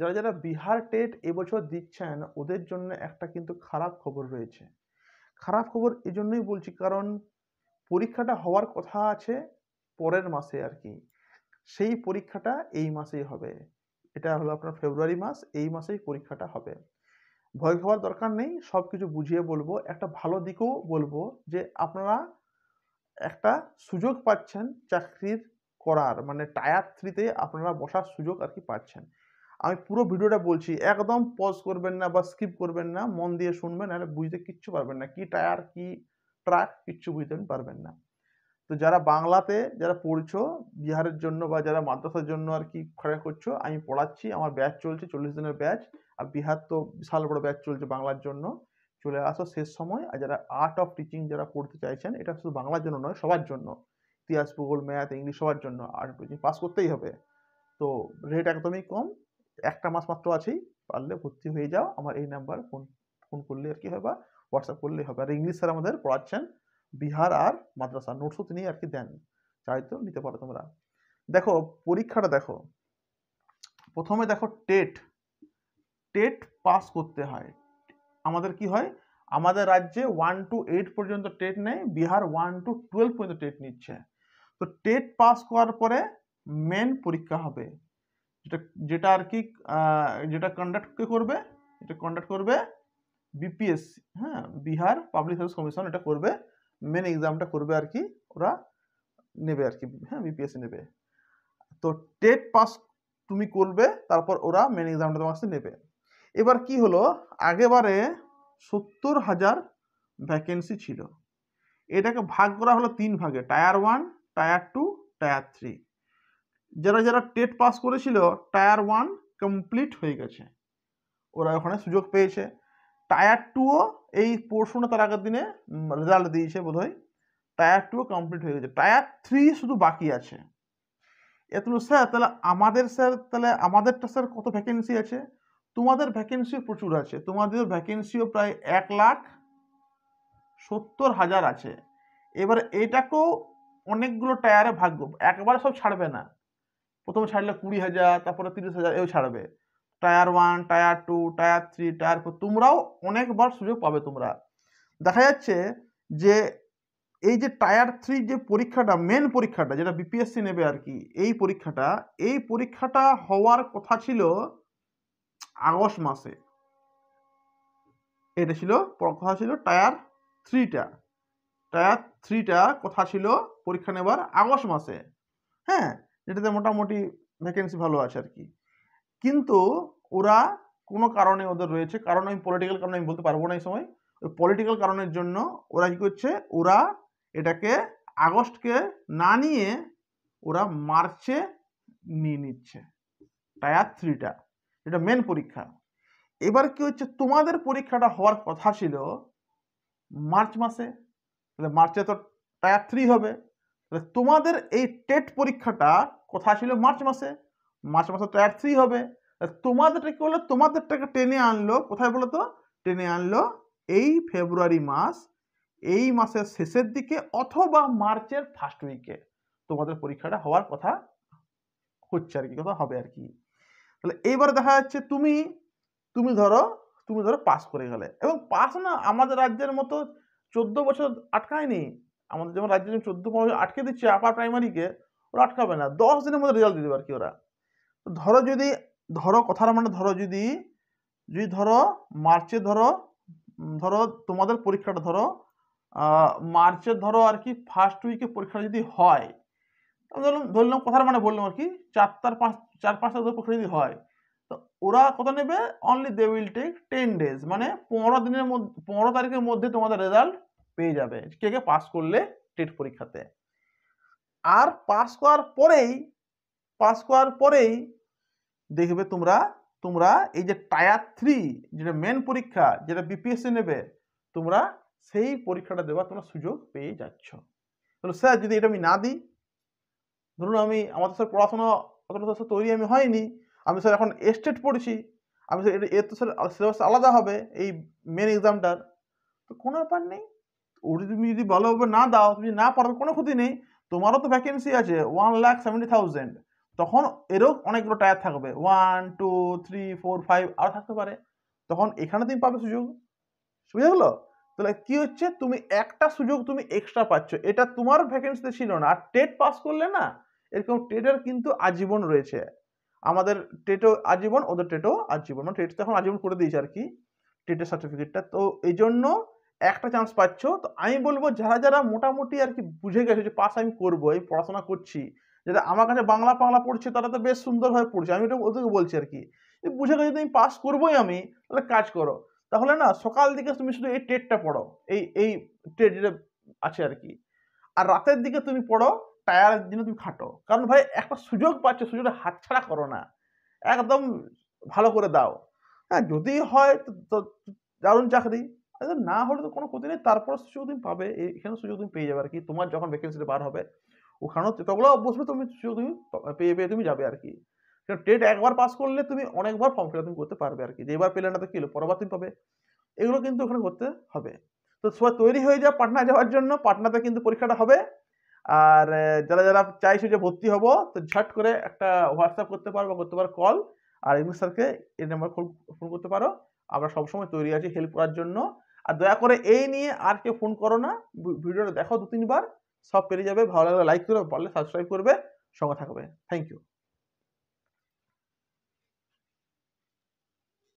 যারা যারা বিহার টেট এবছর দিচ্ছেন ওদের জন্য একটা কিন্তু খারাপ খবর রয়েছে খারাপ খবর এজন্যই বলছি কারণ পরীক্ষাটা হওয়ার কথা আছে পরের মাসে আর কি সেই পরীক্ষাটা এই মাসেই হবে এটা হলো আপনার ফেব্রুয়ারি মাস এই মাসেই পরীক্ষাটা হবে ভয় খাওয়ার দরকার নেই সব কিছু বুঝিয়ে বলবো একটা ভালো দিকও বলবো যে আপনারা একটা সুযোগ পাচ্ছেন চাকরির করার মানে টায়ার থ্রিতে আপনারা বসার সুযোগ আর কি পাচ্ছেন আমি পুরো ভিডিওটা বলছি একদম পজ করবেন না বা স্কিপ করবেন না মন দিয়ে শুনবেন নাহলে বুঝতে কিচ্ছু পারবেন না কি টায়ার কি ট্রাক কিচ্ছু বুঝতে পারবেন না তো যারা বাংলাতে যারা পড়ছো বিহারের জন্য বা যারা মাদ্রাসার জন্য আর কি খড়া করছো আমি পড়াচ্ছি আমার ব্যাচ চলছে চল্লিশ দিনের ব্যাচ আর বিহার তো বিশাল বড় ব্যাচ চলছে বাংলার জন্য চলে আসো শেষ সময় আর যারা আর্ট অফ টিচিং যারা পড়তে চাইছেন এটা শুধু বাংলার জন্য নয় সবার জন্য ইতিহাস ভূগোল ম্যাথ ইংলিশ সবার জন্য আর্ট অফ টিচিং পাস করতেই হবে তো রেট একদমই কম একটা মাস মাত্র আছেই পারলে ভর্তি হয়ে যাও আমার এই নাম্বার ফোন ফোন করলে আর কি হয় বা হোয়াটসঅ্যাপ করলে হবে আর ইংলিশ স্যার আমাদের পড়াচ্ছেন বিহার আর মাদ্রাসা নোটসও তিনি আর কি দেন চাইতো নিতে পারো তোমরা দেখো পরীক্ষাটা দেখো প্রথমে দেখো টেট টেট পাস করতে হয় আমাদের কি হয় আমাদের রাজ্যে ওয়ান টু এইট পর্যন্ত টেট নেয় বিহার ওয়ান টু টুয়েলভ পর্যন্ত টেট নিচ্ছে তো টেট পাস করার পরে মেন পরীক্ষা হবে যেটা যেটা আর কি যেটা কন্ডাক্টকে করবে এটা কন্ডাক্ট করবে বিপিএসসি হ্যাঁ বিহার পাবলিক সার্ভিস কমিশন এটা করবে মেন এক্সামটা করবে আর কি ওরা নেবে আর কি হ্যাঁ বিপিএসসি নেবে তো টেট পাস তুমি করবে তারপর ওরা মেন এক্সামটা তোমার কাছে নেবে এবার কি হলো আগেবারে সত্তর হাজার ভ্যাকেন্সি ছিল এটাকে ভাগ করা হলো তিন ভাগে tier one tier two tier three যারা যারা টেট পাস করেছিল টায়ার ওয়ান কমপ্লিট হয়ে গেছে ওরা ওখানে সুযোগ পেয়েছে টায়ার টুও এই পরশুনে তার আগের দিনে রেজাল্ট দিয়েছে বোধহয় টায়ার টুও কমপ্লিট হয়ে গেছে টায়ার থ্রি শুধু বাকি আছে এতগুলো স্যার তাহলে আমাদের স্যার তাহলে আমাদেরটা স্যার কত ভ্যাকেন্সি আছে তোমাদের ভ্যাকেন্সিও প্রচুর আছে তোমাদের ভ্যাকেন্সিও প্রায় এক লাখ সত্তর হাজার আছে এবার এটাকেও অনেকগুলো টায়ারে ভাগ্য একবারে সব ছাড়বে না প্রথমে ছাড়লে কুড়ি হাজার তারপরে তিরিশ হাজার এও ছাড়বে tier one tier two tier three tier four তোমরাও অনেকবার সুযোগ পাবে তোমরা দেখা যাচ্ছে যে এই যে টায়ার থ্রি যে পরীক্ষাটা মেন পরীক্ষাটা যেটা বিপিএসসি নেবে আর কি এই পরীক্ষাটা এই পরীক্ষাটা হওয়ার কথা ছিল আগস্ট মাসে এটা ছিল কথা ছিল টায়ার থ্রিটা টায়ার থ্রিটা কথা ছিল পরীক্ষা নেবার আগস্ট মাসে হ্যাঁ যেটাতে মোটামুটি ভ্যাকেন্সি ভালো আছে আর কি কিন্তু ওরা কোনো কারণে ওদের রয়েছে কারণ আমি পলিটিক্যাল কারণে আমি বলতে পারবো না এই সময় ওই পলিটিক্যাল কারণের জন্য ওরা কী করছে ওরা এটাকে আগস্টকে না নিয়ে ওরা মার্চে নিয়ে নিচ্ছে টায়ার থ্রিটা এটা মেন পরীক্ষা এবার কি হচ্ছে তোমাদের পরীক্ষাটা হওয়ার কথা ছিল মার্চ মাসে তাহলে মার্চে তো টায়ার থ্রি হবে তোমাদের এই টেট পরীক্ষাটা কোথায় ছিল মার্চ মাসে মার্চ মাসে তো অ্যাড থ্রি হবে তোমাদেরটা কী বললো তোমাদেরটাকে টেনে আনলো কোথায় বলো তো টেনে আনলো এই ফেব্রুয়ারি মাস এই মাসের শেষের দিকে অথবা মার্চের ফার্স্ট উইকে তোমাদের পরীক্ষাটা হওয়ার কথা হচ্ছে আর কি কথা হবে আর কি তাহলে এইবার দেখা যাচ্ছে তুমি তুমি ধরো তুমি ধরো পাস করে গেলে এবং পাস না আমাদের রাজ্যের মতো চোদ্দ বছর আটকায়নি আমাদের যেমন রাজ্য চোদ্দ পনেরো আটকে দিচ্ছে আপার প্রাইমারিকে ওরা আটকাবে না দশ দিনের মধ্যে রেজাল্ট দিতে আর কি ওরা ধরো যদি ধরো কথার মানে ধরো যদি যদি ধরো মার্চে ধরো ধরো তোমাদের পরীক্ষাটা ধরো মার্চে ধরো আর কি ফার্স্ট উইকে পরীক্ষাটা যদি হয় ধরলাম ধরলাম কথার মানে বললাম আর কি চার পাঁচ চার পাঁচটা ধরো পরীক্ষা যদি হয় তো ওরা কত নেবে only they will take ten days মানে পনেরো দিনের মধ্যে পনেরো তারিখের মধ্যে তোমাদের রেজাল্ট পেয়ে যাবে কে কে পাস করলে টেট পরীক্ষাতে আর পাস করার পরেই পাস করার পরেই দেখবে তোমরা তোমরা এই যে টায়ার থ্রি যেটা মেন পরীক্ষা যেটা বিপিএসসি নেবে তোমরা সেই পরীক্ষাটা দেওয়ার তোমরা সুযোগ পেয়ে যাচ্ছ তাহলে স্যার যদি এটা আমি না দিই ধরুন আমি আমাদের স্যার পড়াশোনা অতটা স্যার তৈরি আমি হয়নি আমি স্যার এখন এস্টেট পড়ছি আমি স্যার এটা এর তো স্যার সিলেবাস আলাদা হবে এই মেন এক্সামটার তো কোনো ব্যাপার নেই ওটি তুমি যদি ভালোভাবে না দাও তুমি না পারো কোনো ক্ষতি নেই তোমারও তো ভ্যাকেন্সি আছে ওয়ান লাখ সেভেন্টি থাউজেন্ড তখন এরও অনেকগুলো টায়ার থাকবে one two three four five আরও থাকতে পারে তখন এখানে তুমি পাবে সুযোগ বুঝে গেলো তাহলে কী হচ্ছে তুমি একটা সুযোগ তুমি এক্সট্রা পাচ্ছ এটা তোমার ভ্যাকেন্সিতে ছিল না আর টেট পাস করলে না এরকম টেটের কিন্তু আজীবন রয়েছে আমাদের টেটও আজীবন ওদের টেটও আজীবন মানে টেট তো এখন আজীবন করে দিয়েছে আর কি টেটের সার্টিফিকেটটা তো এই জন্য একটা চান্স পাচ্ছ তো আমি বলবো যারা যারা মোটামুটি আর কি বুঝে গেছে যে পাস আমি করবো আমি পড়াশোনা করছি যেটা আমার কাছে বাংলা বাংলা পড়ছে তারা তো বেশ সুন্দরভাবে পড়ছে আমি ওটা ওদেরকে বলছি আর কি বুঝে গেছে তুমি পাস করবোই আমি তাহলে কাজ করো তাহলে না সকাল দিকে তুমি শুধু এই টেটটা পড়ো এই এই টেট যেটা আছে আর কি আর রাতের দিকে তুমি পড়ো টায়ারের দিনে তুমি খাটো কারণ ভাই একটা সুযোগ পাচ্ছ সুযোগটা হাতছাড়া করো না একদম ভালো করে দাও হ্যাঁ যদি হয় তো দারুণ চাকরি আচ্ছা, না হলে তো কোনো ক্ষতি নেই তারপর সুযোগ তুমি পাবে এখানে সুযোগ তুমি পেয়ে যাবে আর কি তোমার যখন ভ্যাকেন্সিটা বার হবে ওখানেও ততগুলো অবশ্যই তুমি সুযোগ তুমি পেয়ে পেয়ে তুমি যাবে আর কি টেট একবার পাস করলে তুমি অনেকবার ফর্ম ফিল তুমি করতে পারবে আর কি যেবার পেলে না তো কি পরবার তুমি পাবে এগুলো কিন্তু ওখানে করতে হবে তো সবাই তৈরি হয়ে যাও পাটনা যাওয়ার জন্য পাটনাতে কিন্তু পরীক্ষাটা হবে আর যারা যারা চাইছো যে ভর্তি হবো তো ঝট করে একটা হোয়াটসঅ্যাপ করতে পারো বা করতে পারো কল আর ইংলিশ স্যারকে এই নাম্বার ফোন করতে পারো আমরা সবসময় তৈরি আছি হেল্প করার জন্য আর দয়া করে এই নিয়ে আর কেউ ফোন করো না ভিডিওটা দেখো দু তিনবার সব পেরিয়ে যাবে ভালো লাগলে লাইক করবে পারলে সাবস্ক্রাইব করবে সঙ্গে থাকবে থ্যাংক ইউ